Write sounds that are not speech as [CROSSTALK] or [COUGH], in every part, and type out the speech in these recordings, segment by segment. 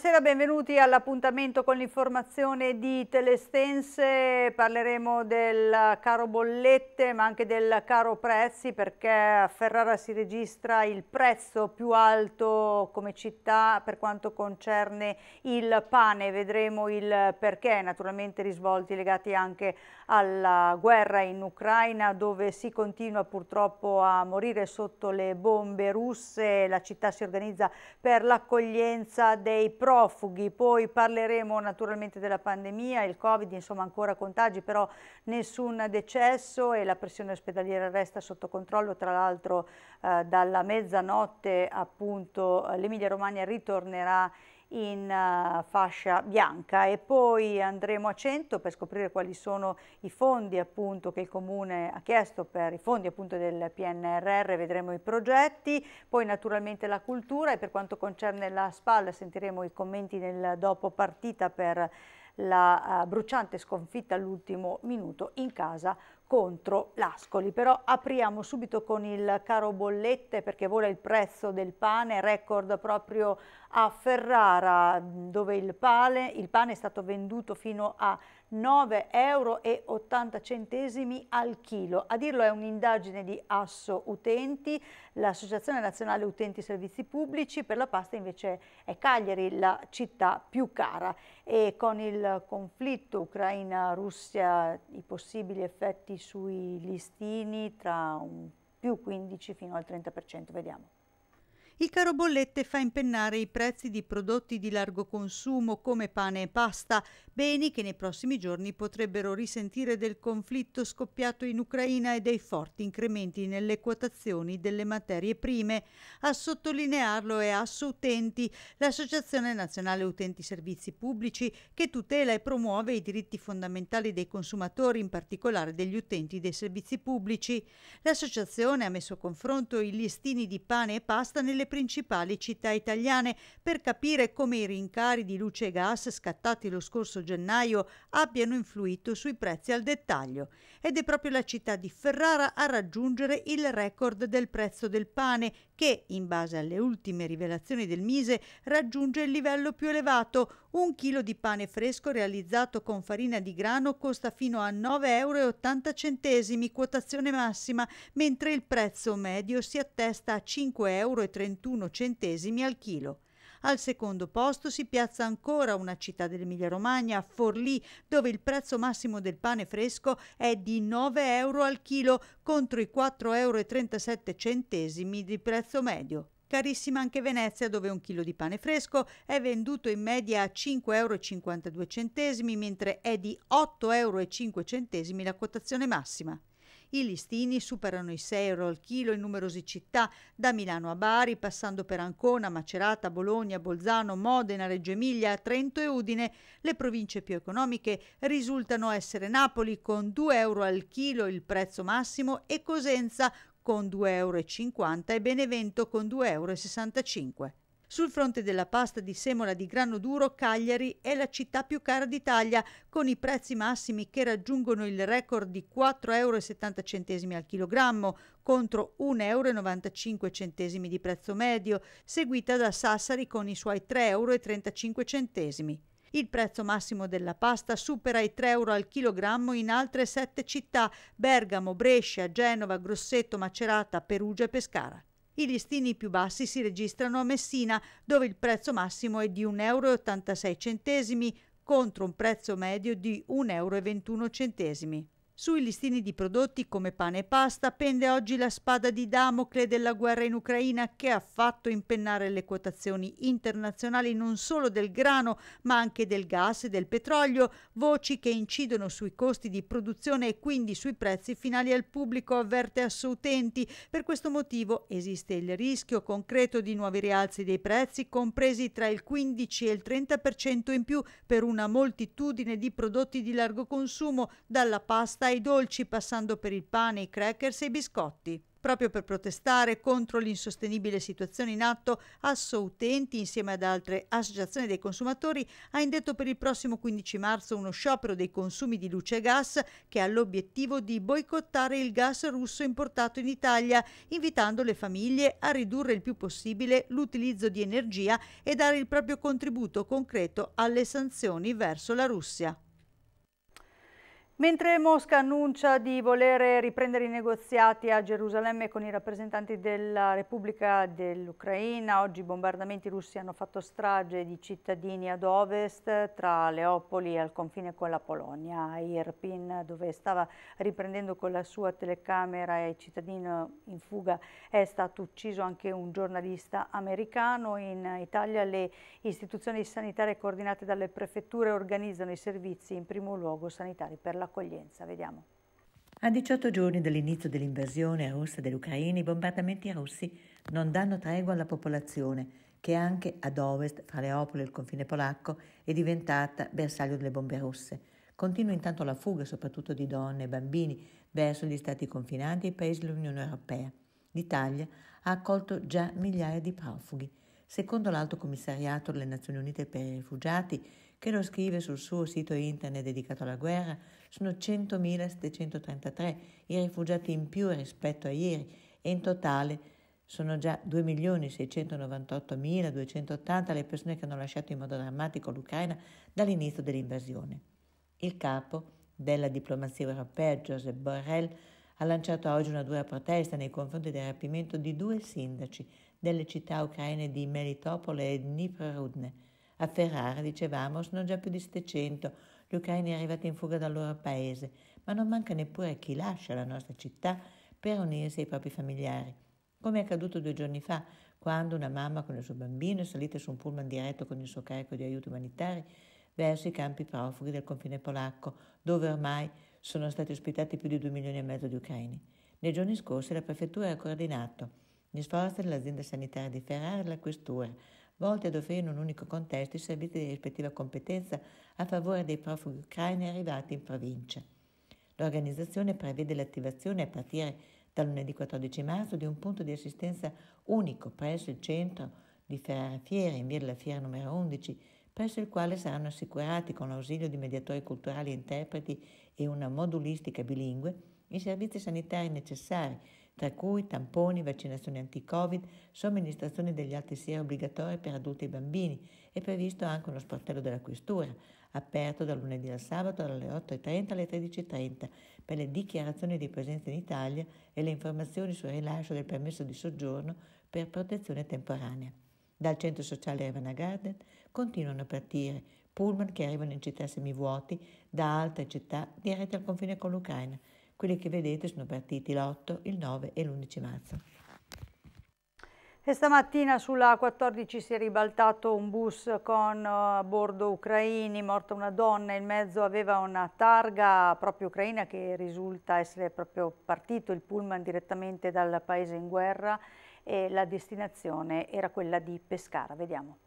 Buonasera, benvenuti all'appuntamento con l'informazione di Telestense. Parleremo del caro bollette ma anche del caro prezzi perché a Ferrara si registra il prezzo più alto come città per quanto concerne il pane. Vedremo il perché, naturalmente risvolti legati anche alla guerra in Ucraina dove si continua purtroppo a morire sotto le bombe russe. La città si organizza per l'accoglienza dei profughi profughi, poi parleremo naturalmente della pandemia, il Covid, insomma ancora contagi, però nessun decesso e la pressione ospedaliera resta sotto controllo, tra l'altro eh, dalla mezzanotte appunto l'Emilia Romagna ritornerà in in eh, fascia bianca e poi andremo a 100 per scoprire quali sono i fondi appunto che il Comune ha chiesto per i fondi appunto del PNRR, vedremo i progetti, poi naturalmente la cultura e per quanto concerne la spalla sentiremo i commenti del dopo partita per la eh, bruciante sconfitta all'ultimo minuto in casa contro l'Ascoli. Però apriamo subito con il caro bollette perché vola il prezzo del pane, record proprio a Ferrara dove il pane, il pane è stato venduto fino a 9,80 euro al chilo. A dirlo è un'indagine di Asso Utenti, l'Associazione Nazionale Utenti Servizi Pubblici, per la pasta invece è Cagliari la città più cara e con il conflitto Ucraina-Russia i possibili effetti sui listini tra un più 15 fino al 30%, vediamo. Il caro bollette fa impennare i prezzi di prodotti di largo consumo come pane e pasta, beni che nei prossimi giorni potrebbero risentire del conflitto scoppiato in Ucraina e dei forti incrementi nelle quotazioni delle materie prime. A sottolinearlo è Utenti, l'Associazione Nazionale Utenti Servizi Pubblici che tutela e promuove i diritti fondamentali dei consumatori, in particolare degli utenti dei servizi pubblici. L'associazione ha messo a confronto i listini di pane e pasta nelle principali città italiane per capire come i rincari di luce e gas scattati lo scorso gennaio abbiano influito sui prezzi al dettaglio ed è proprio la città di Ferrara a raggiungere il record del prezzo del pane che, in base alle ultime rivelazioni del Mise, raggiunge il livello più elevato. Un chilo di pane fresco realizzato con farina di grano costa fino a 9,80 euro, quotazione massima, mentre il prezzo medio si attesta a 5,31 euro al chilo. Al secondo posto si piazza ancora una città dell'Emilia-Romagna, Forlì, dove il prezzo massimo del pane fresco è di 9 euro al chilo contro i 4,37 euro di prezzo medio. Carissima anche Venezia, dove un chilo di pane fresco è venduto in media a 5,52 euro, mentre è di 8,05 euro la quotazione massima. I listini superano i 6 euro al chilo in numerose città, da Milano a Bari, passando per Ancona, Macerata, Bologna, Bolzano, Modena, Reggio Emilia, Trento e Udine. Le province più economiche risultano essere Napoli con 2 euro al chilo il prezzo massimo e Cosenza con 2,50 euro e Benevento con 2,65 euro. Sul fronte della pasta di semola di grano duro, Cagliari è la città più cara d'Italia, con i prezzi massimi che raggiungono il record di 4,70 euro al chilogrammo contro 1,95 euro di prezzo medio, seguita da Sassari con i suoi 3,35 euro. Il prezzo massimo della pasta supera i 3 euro al chilogrammo in altre sette città, Bergamo, Brescia, Genova, Grosseto, Macerata, Perugia e Pescara. I listini più bassi si registrano a Messina, dove il prezzo massimo è di 1,86 euro contro un prezzo medio di 1,21 euro. Sui listini di prodotti come pane e pasta pende oggi la spada di Damocle della guerra in Ucraina che ha fatto impennare le quotazioni internazionali non solo del grano ma anche del gas e del petrolio, voci che incidono sui costi di produzione e quindi sui prezzi finali al pubblico, avverte Assoutenti. Per questo motivo esiste il rischio concreto di nuovi rialzi dei prezzi compresi tra il 15 e il 30% in più per una moltitudine di prodotti di largo consumo, dalla pasta dai dolci passando per il pane, i crackers e i biscotti. Proprio per protestare contro l'insostenibile situazione in atto, Assoutenti, insieme ad altre associazioni dei consumatori, ha indetto per il prossimo 15 marzo uno sciopero dei consumi di luce e gas che ha l'obiettivo di boicottare il gas russo importato in Italia, invitando le famiglie a ridurre il più possibile l'utilizzo di energia e dare il proprio contributo concreto alle sanzioni verso la Russia. Mentre Mosca annuncia di volere riprendere i negoziati a Gerusalemme con i rappresentanti della Repubblica dell'Ucraina, oggi i bombardamenti russi hanno fatto strage di cittadini ad ovest, tra Leopoli al confine con la Polonia, Irpin, dove stava riprendendo con la sua telecamera e il cittadino in fuga è stato ucciso anche un giornalista americano. In Italia le istituzioni sanitarie coordinate dalle prefetture organizzano i servizi in primo luogo sanitari per la l'accoglienza. Vediamo. A 18 giorni dall'inizio dell'invasione russa dell'Ucraina, i bombardamenti russi non danno tregua alla popolazione, che anche ad ovest, fra Leopoli e il confine polacco, è diventata bersaglio delle bombe russe. Continua intanto la fuga, soprattutto di donne e bambini, verso gli stati confinanti e i paesi dell'Unione Europea. L'Italia ha accolto già migliaia di profughi. Secondo l'Alto Commissariato delle Nazioni Unite per i Rifugiati, che lo scrive sul suo sito internet dedicato alla guerra, sono 100.733 i rifugiati in più rispetto a ieri e in totale sono già 2.698.280 le persone che hanno lasciato in modo drammatico l'Ucraina dall'inizio dell'invasione. Il capo della diplomazia europea, Joseph Borrell, ha lanciato oggi una dura protesta nei confronti del rapimento di due sindaci delle città ucraine di Melitopol e Dnipro-Rudne. A Ferrara, dicevamo, sono già più di 700 gli ucraini arrivati in fuga dal loro paese, ma non manca neppure chi lascia la nostra città per unirsi ai propri familiari. Come è accaduto due giorni fa, quando una mamma con il suo bambino è salita su un pullman diretto con il suo carico di aiuti umanitari verso i campi profughi del confine polacco, dove ormai sono stati ospitati più di due milioni e mezzo di ucraini. Nei giorni scorsi la prefettura ha coordinato gli sforzi dell'azienda sanitaria di Ferrara e della questura, volte ad offrire in un unico contesto i servizi di rispettiva competenza a favore dei profughi ucraini arrivati in provincia. L'organizzazione prevede l'attivazione a partire dal lunedì 14 marzo di un punto di assistenza unico presso il centro di Ferrara Fiera in via della Fiera numero 11, presso il quale saranno assicurati con l'ausilio di mediatori culturali e interpreti e una modulistica bilingue i servizi sanitari necessari tra cui tamponi, vaccinazioni anti-Covid, somministrazione degli altri antisera obbligatori per adulti e bambini. È previsto anche uno sportello della questura, aperto dal lunedì al sabato dalle 8.30 alle 13.30 per le dichiarazioni di presenza in Italia e le informazioni sul rilascio del permesso di soggiorno per protezione temporanea. Dal centro sociale Ravana Garden continuano a partire pullman che arrivano in città semivuoti da altre città diretti al confine con l'Ucraina quelli che vedete sono partiti l'8, il 9 e l'11 marzo. E stamattina sulla 14 si è ribaltato un bus con eh, a bordo ucraini, morta una donna, in mezzo aveva una targa proprio ucraina che risulta essere proprio partito il pullman direttamente dal paese in guerra e la destinazione era quella di Pescara. Vediamo.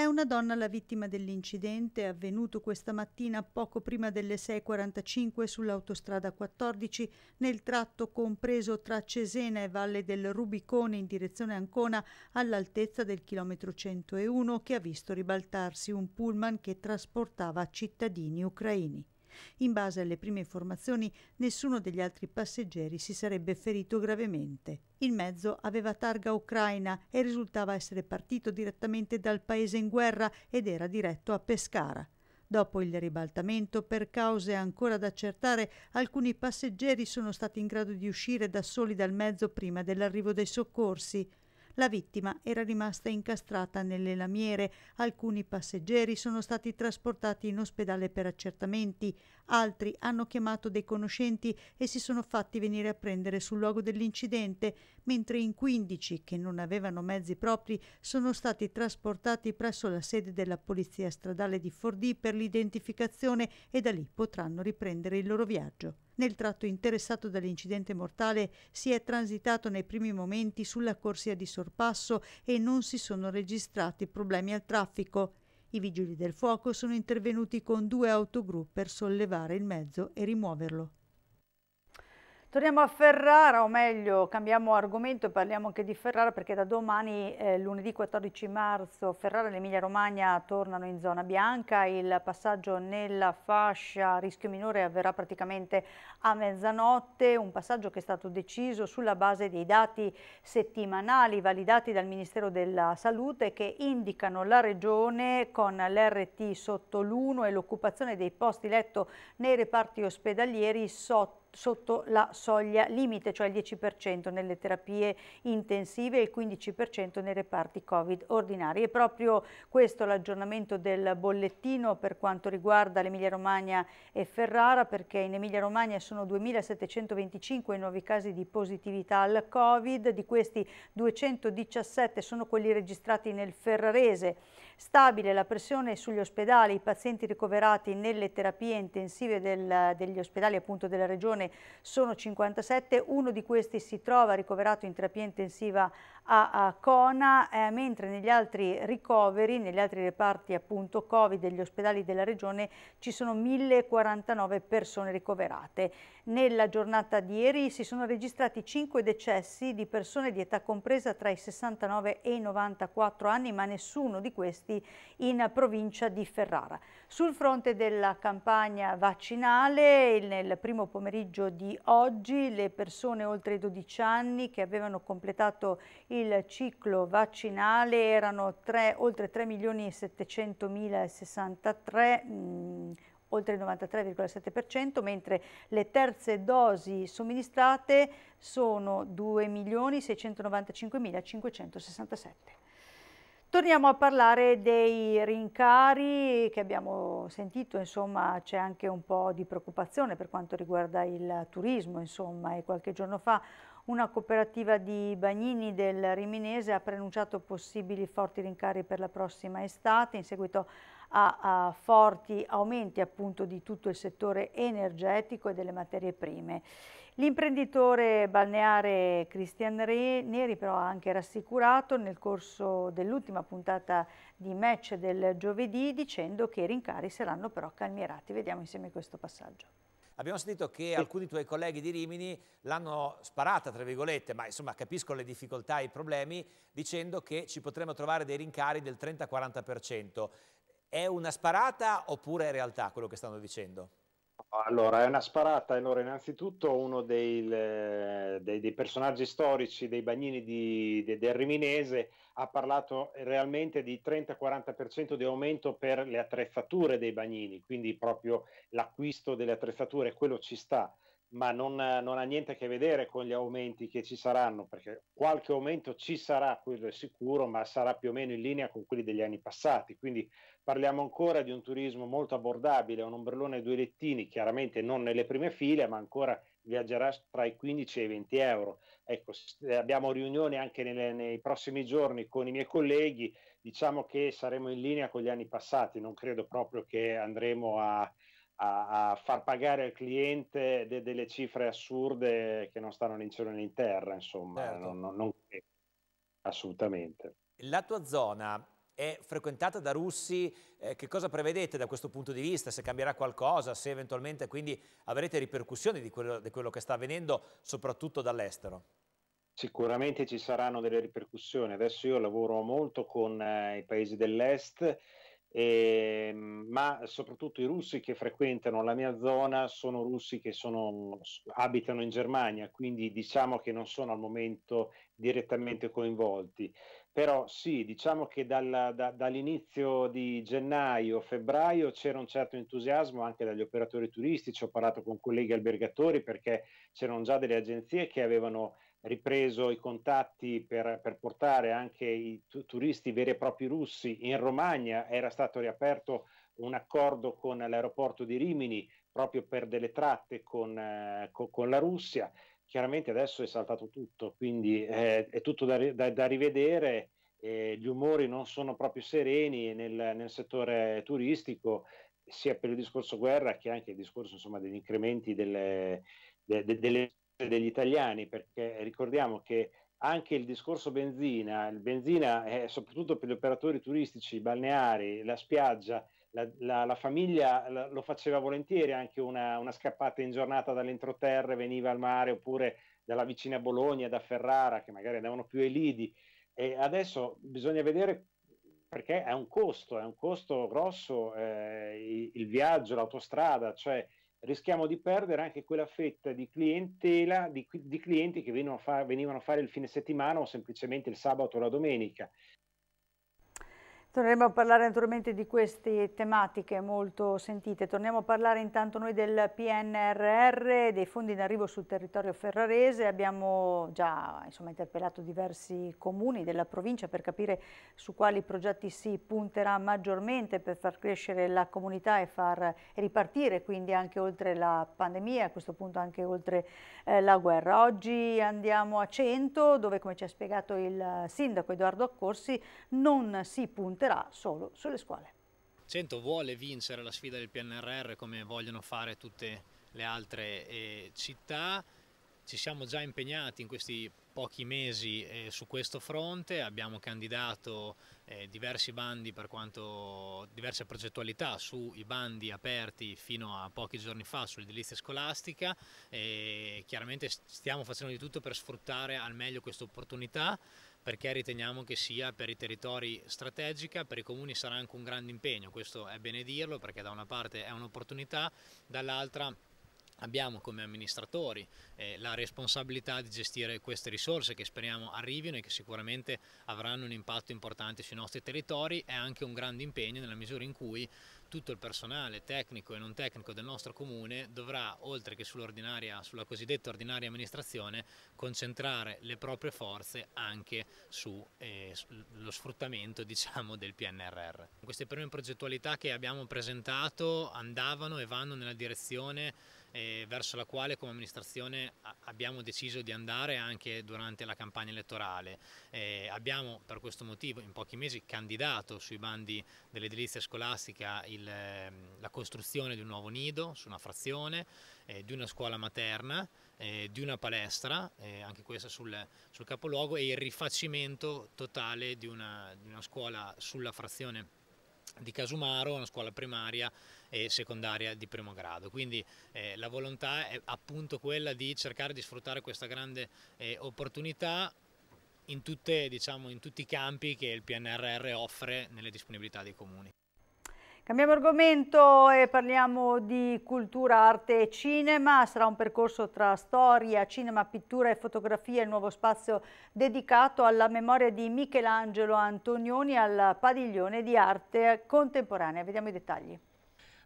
È una donna la vittima dell'incidente avvenuto questa mattina poco prima delle 6.45 sull'autostrada 14 nel tratto compreso tra Cesena e Valle del Rubicone in direzione Ancona all'altezza del chilometro 101 che ha visto ribaltarsi un pullman che trasportava cittadini ucraini. In base alle prime informazioni, nessuno degli altri passeggeri si sarebbe ferito gravemente. Il mezzo aveva targa ucraina e risultava essere partito direttamente dal paese in guerra ed era diretto a Pescara. Dopo il ribaltamento, per cause ancora da accertare, alcuni passeggeri sono stati in grado di uscire da soli dal mezzo prima dell'arrivo dei soccorsi. La vittima era rimasta incastrata nelle lamiere, alcuni passeggeri sono stati trasportati in ospedale per accertamenti, altri hanno chiamato dei conoscenti e si sono fatti venire a prendere sul luogo dell'incidente, mentre in 15 che non avevano mezzi propri sono stati trasportati presso la sede della Polizia Stradale di Fordì per l'identificazione e da lì potranno riprendere il loro viaggio. Nel tratto interessato dall'incidente mortale si è transitato nei primi momenti sulla corsia di sorpasso e non si sono registrati problemi al traffico. I vigili del fuoco sono intervenuti con due autogru per sollevare il mezzo e rimuoverlo. Torniamo a Ferrara, o meglio, cambiamo argomento e parliamo anche di Ferrara perché da domani, eh, lunedì 14 marzo, Ferrara e l'Emilia Romagna tornano in zona bianca. Il passaggio nella fascia rischio minore avverrà praticamente a mezzanotte, un passaggio che è stato deciso sulla base dei dati settimanali validati dal Ministero della Salute che indicano la regione con l'RT sotto l'1 e l'occupazione dei posti letto nei reparti ospedalieri sotto sotto la soglia limite, cioè il 10% nelle terapie intensive e il 15% nei reparti Covid ordinari. È proprio questo l'aggiornamento del bollettino per quanto riguarda l'Emilia Romagna e Ferrara, perché in Emilia Romagna sono 2.725 i nuovi casi di positività al Covid, di questi 217 sono quelli registrati nel Ferrarese Stabile la pressione sugli ospedali, i pazienti ricoverati nelle terapie intensive del, degli ospedali appunto della regione sono 57, uno di questi si trova ricoverato in terapia intensiva a, a Cona, eh, mentre negli altri ricoveri, negli altri reparti appunto Covid degli ospedali della regione ci sono 1049 persone ricoverate. Nella giornata di ieri si sono registrati 5 decessi di persone di età compresa tra i 69 e i 94 anni, ma nessuno di questi in provincia di Ferrara. Sul fronte della campagna vaccinale, nel primo pomeriggio di oggi, le persone oltre i 12 anni che avevano completato il ciclo vaccinale erano 3, oltre 3 milioni e 700 mila 63 oltre il 93,7%, mentre le terze dosi somministrate sono 2.695.567. Torniamo a parlare dei rincari che abbiamo sentito, insomma c'è anche un po' di preoccupazione per quanto riguarda il turismo, insomma e qualche giorno fa una cooperativa di bagnini del Riminese ha preannunciato possibili forti rincari per la prossima estate in seguito a, a forti aumenti appunto di tutto il settore energetico e delle materie prime. L'imprenditore balneare Cristian Re, Neri però ha anche rassicurato nel corso dell'ultima puntata di match del giovedì dicendo che i rincari saranno però calmierati. Vediamo insieme questo passaggio. Abbiamo sentito che alcuni tuoi colleghi di Rimini l'hanno sparata, tra virgolette, ma insomma capisco le difficoltà e i problemi, dicendo che ci potremmo trovare dei rincari del 30-40%. È una sparata oppure è realtà quello che stanno dicendo? Allora, è una sparata. Allora, innanzitutto uno dei, eh, dei, dei personaggi storici dei bagnini di, de, del Riminese ha parlato realmente di 30-40% di aumento per le attrezzature dei bagnini, quindi proprio l'acquisto delle attrezzature, quello ci sta ma non, non, ha niente a che vedere con gli aumenti che ci saranno, perché qualche aumento ci sarà, quello è sicuro, ma sarà più o meno in linea con quelli degli anni passati. Quindi parliamo ancora di un turismo molto abbordabile, un ombrellone e due lettini, chiaramente non nelle prime file, ma ancora viaggerà tra i 15 e i 20 euro. Ecco, eh, abbiamo riunioni anche nelle, nei prossimi giorni con i miei colleghi, diciamo che saremo in linea con gli anni passati, non credo proprio che andremo a a, a far pagare al cliente de, delle cifre assurde che non stanno né in cielo né in terra, insomma, certo. non, non, non, assolutamente. La tua zona è frequentata da russi, eh, che cosa prevedete da questo punto di vista? Se cambierà qualcosa, se eventualmente quindi avrete ripercussioni di quello, di quello che sta avvenendo, soprattutto dall'estero? Sicuramente ci saranno delle ripercussioni. Adesso io lavoro molto con eh, i paesi dell'est e, ehm, ma soprattutto i russi che frequentano la mia zona sono russi che sono, abitano in Germania, quindi diciamo che non sono al momento direttamente coinvolti. Però sì, diciamo che dalla, da, dall'inizio di gennaio, febbraio c'era un certo entusiasmo anche dagli operatori turistici, ho parlato con colleghi albergatori perché c'erano già delle agenzie che avevano ripreso i contatti per, per portare anche i tu- turisti veri e propri russi in Romagna, era stato riaperto un accordo con l'aeroporto di Rimini proprio per delle tratte con, eh, co- con la Russia, chiaramente adesso è saltato tutto, quindi eh, è tutto da, da, da rivedere. Eh, gli umori non sono proprio sereni nel, nel settore turistico sia per il discorso guerra che anche il discorso insomma, degli incrementi delle, de, de, delle degli italiani, perché ricordiamo che anche il discorso benzina, il benzina è soprattutto per gli operatori turistici, balneari, la spiaggia, la, la, la famiglia la, lo faceva volentieri anche una, una scappata in giornata dall'entroterra, veniva al mare oppure dalla vicina Bologna, da Ferrara, che magari andavano più ai lidi. E adesso bisogna vedere perché è un costo, è un costo grosso eh, il, il viaggio, l'autostrada, cioè rischiamo di perdere anche quella fetta di clientela, di, di clienti che venivano a, far, venivano a, fare il fine settimana o semplicemente il sabato o la domenica. Torneremo a parlare naturalmente di queste tematiche molto sentite. Torniamo a parlare intanto noi del PNRR, dei fondi in arrivo sul territorio ferrarese. Abbiamo già insomma, interpellato diversi comuni della provincia per capire su quali progetti si punterà maggiormente per far crescere la comunità e far ripartire quindi anche oltre la pandemia, a questo punto anche oltre eh, la guerra. Oggi andiamo a Cento dove come ci ha spiegato il sindaco Edoardo Accorsi non si punterà porterà solo sulle scuole. Cento vuole vincere la sfida del PNRR come vogliono fare tutte le altre eh, città, ci siamo già impegnati in questi pochi mesi eh, su questo fronte, abbiamo candidato eh, diversi bandi per quanto diverse progettualità sui bandi aperti fino a pochi giorni fa sull'edilizia scolastica e eh, chiaramente stiamo facendo di tutto per sfruttare al meglio questa opportunità perché riteniamo che sia per i territori strategica, per i comuni sarà anche un grande impegno, questo è bene dirlo perché da una parte è un'opportunità, dall'altra Abbiamo come amministratori eh, la responsabilità di gestire queste risorse che speriamo arrivino e che sicuramente avranno un impatto importante sui nostri territori è anche un grande impegno nella misura in cui tutto il personale tecnico e non tecnico del nostro comune dovrà, oltre che sull sulla cosiddetta ordinaria amministrazione, concentrare le proprie forze anche sullo eh, sfruttamento diciamo, del PNRR. Queste prime progettualità che abbiamo presentato andavano e vanno nella direzione eh, verso la quale come amministrazione abbiamo deciso di andare anche durante la campagna elettorale. Eh, abbiamo per questo motivo in pochi mesi candidato sui bandi dell'edilizia scolastica il, ehm, la costruzione di un nuovo nido su una frazione, eh, di una scuola materna, eh, di una palestra, eh, anche questa sul, sul, capoluogo e il rifacimento totale di una, di una scuola sulla frazione di Casumaro, una scuola primaria e secondaria di primo grado. Quindi eh, la volontà è appunto quella di cercare di sfruttare questa grande eh, opportunità in, tutte, diciamo, in tutti i campi che il PNRR offre nelle disponibilità dei comuni. Cambiamo argomento e parliamo di cultura, arte e cinema. Sarà un percorso tra storia, cinema, pittura e fotografia, il nuovo spazio dedicato alla memoria di Michelangelo Antonioni al padiglione di arte contemporanea. Vediamo i dettagli.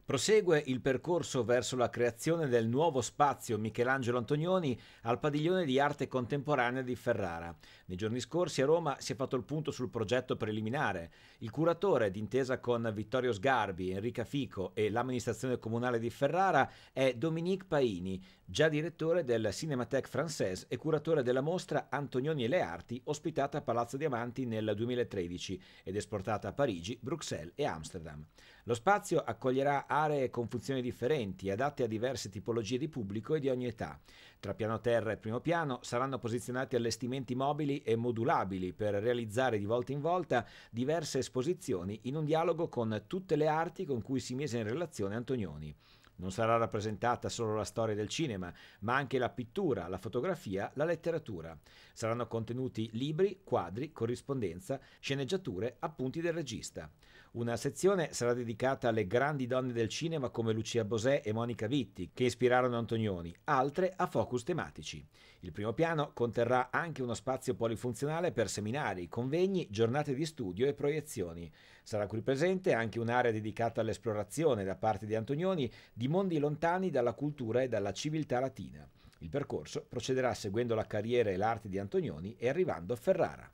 Prosegue il percorso verso la creazione del nuovo spazio Michelangelo Antonioni al padiglione di arte contemporanea di Ferrara. Nei giorni scorsi a Roma si è fatto il punto sul progetto preliminare. Il curatore, d'intesa con Vittorio Sgarbi, Enrica Fico e l'amministrazione comunale di Ferrara, è Dominique Paini, già direttore del Cinémathèque Française e curatore della mostra Antonioni e le arti, ospitata a Palazzo Diamanti nel 2013 ed esportata a Parigi, Bruxelles e Amsterdam. Lo spazio accoglierà aree con funzioni differenti, adatte a diverse tipologie di pubblico e di ogni età. Tra piano terra e primo piano saranno posizionati allestimenti mobili e modulabili per realizzare di volta in volta diverse esposizioni in un dialogo con tutte le arti con cui si mise in relazione Antonioni. Non sarà rappresentata solo la storia del cinema, ma anche la pittura, la fotografia, la letteratura. Saranno contenuti libri, quadri, corrispondenza, sceneggiature, appunti del regista. Una sezione sarà dedicata alle grandi donne del cinema come Lucia Bosè e Monica Vitti, che ispirarono Antonioni, altre a focus tematici. Il primo piano conterrà anche uno spazio polifunzionale per seminari, convegni, giornate di studio e proiezioni. Sarà qui presente anche un'area dedicata all'esplorazione da parte di Antonioni di mondi lontani dalla cultura e dalla civiltà latina. Il percorso procederà seguendo la carriera e l'arte di Antonioni e arrivando a Ferrara.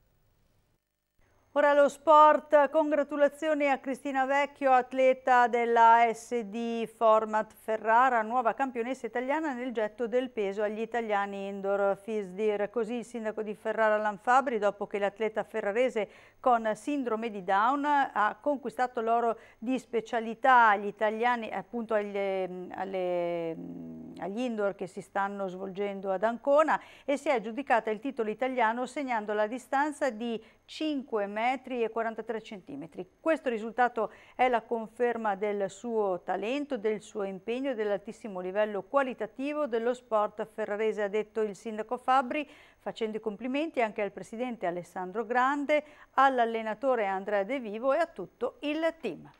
Ora lo sport, congratulazioni a Cristina Vecchio, atleta della SD Format Ferrara, nuova campionessa italiana nel getto del peso agli italiani indoor FISDIR. Così il sindaco di Ferrara Lanfabri, dopo che l'atleta ferrarese con sindrome di Down ha conquistato l'oro di specialità agli italiani, appunto agli, ehm, alle, ehm, agli indoor che si stanno svolgendo ad Ancona e si è aggiudicata il titolo italiano segnando la distanza di 5 metri metri e 43 centimetri. Questo risultato è la conferma del suo talento, del suo impegno e dell'altissimo livello qualitativo dello sport ferrarese, ha detto il sindaco Fabri, facendo i complimenti anche al presidente Alessandro Grande, all'allenatore Andrea De Vivo e a tutto il team.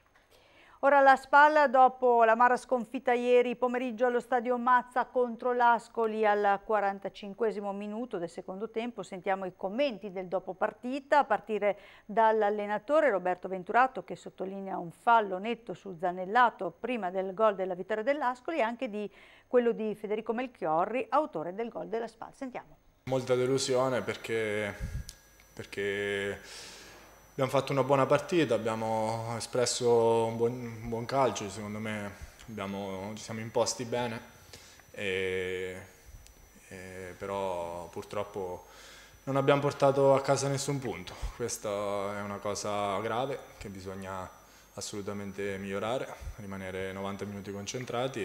Ora la spalla dopo la l'amara sconfitta ieri pomeriggio allo stadio Mazza contro l'Ascoli al 45 minuto del secondo tempo. Sentiamo i commenti del dopo partita a partire dall'allenatore Roberto Venturato che sottolinea un fallo netto su Zanellato prima del gol della vittoria dell'Ascoli e anche di quello di Federico Melchiorri, autore del gol della spalla. Sentiamo. Molta delusione perché, perché abbiamo fatto una buona partita, abbiamo espresso un buon, un buon calcio, secondo me abbiamo, ci siamo imposti bene, e, e però purtroppo non abbiamo portato a casa nessun punto, questa è una cosa grave che bisogna assolutamente migliorare, rimanere 90 minuti concentrati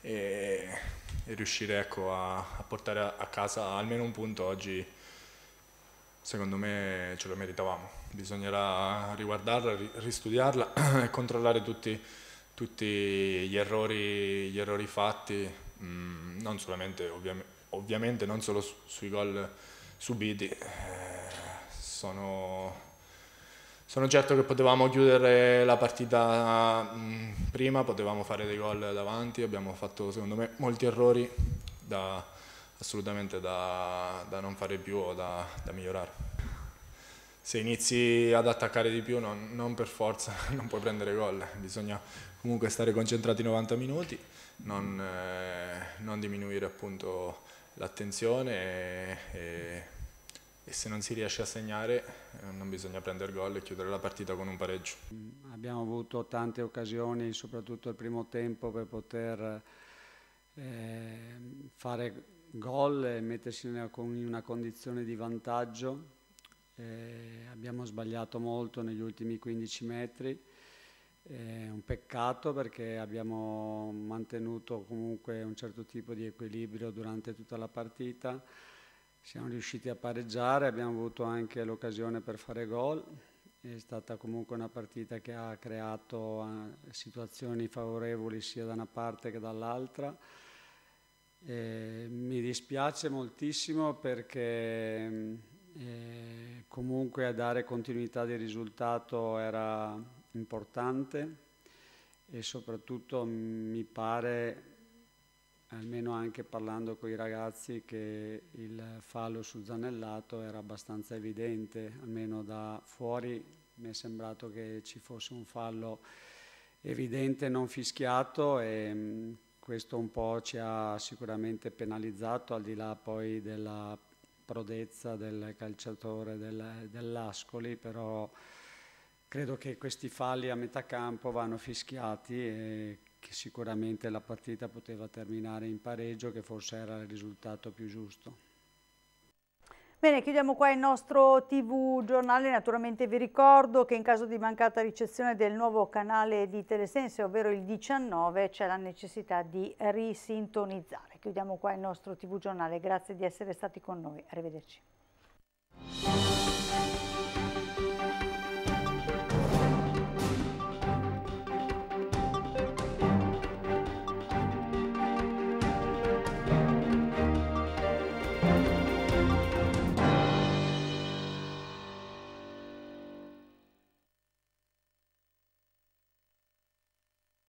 e, e riuscire ecco, a, a, portare a casa almeno un punto oggi secondo me ce lo meritavamo. Bisognerà riguardarla, ristudiarla [CLEARS THROAT] e controllare tutti, tutti gli, errori, gli, errori, fatti, mm, non ovviam ovviamente non solo su sui gol subiti, eh, sono, sono, certo che potevamo chiudere la partita mm, prima, potevamo fare dei gol davanti, abbiamo fatto secondo me molti errori da assolutamente da, da non fare più o da, da, migliorare. Se inizi ad attaccare di più non, non per forza [LAUGHS] non puoi prendere gol, bisogna comunque stare concentrati 90 minuti, non, eh, non diminuire appunto l'attenzione e, e, e, se non si riesce a segnare eh, non bisogna prendere gol e chiudere la partita con un pareggio. Mm, abbiamo avuto tante occasioni, soprattutto il primo tempo, per poter eh, fare gol e mettersi in una condizione di vantaggio. Eh, abbiamo sbagliato molto negli ultimi 15 metri, è eh, un peccato perché abbiamo mantenuto comunque un certo tipo di equilibrio durante tutta la partita, siamo riusciti a pareggiare, abbiamo avuto anche l'occasione per fare gol, è stata comunque una partita che ha creato eh, situazioni favorevoli sia da una parte che dall'altra eh, mi dispiace moltissimo perché mm, eh, comunque a dare continuità di risultato era importante e soprattutto mi pare, almeno anche parlando con i ragazzi, che il fallo su Zanellato era abbastanza evidente, almeno da fuori mi è sembrato che ci fosse un fallo evidente non fischiato e mm, questo un po' ci ha sicuramente penalizzato al di là poi della prodezza del calciatore del, dell'Ascoli, però credo che questi falli a metà campo vanno fischiati e che sicuramente la partita poteva terminare in pareggio che forse era il risultato più giusto. Bene, chiudiamo qua il nostro TV giornale, naturalmente vi ricordo che in caso di mancata ricezione del nuovo canale di Telesense, ovvero il 19, c'è la necessità di risintonizzare. Chiudiamo qua il nostro TV giornale, grazie di essere stati con noi, arrivederci.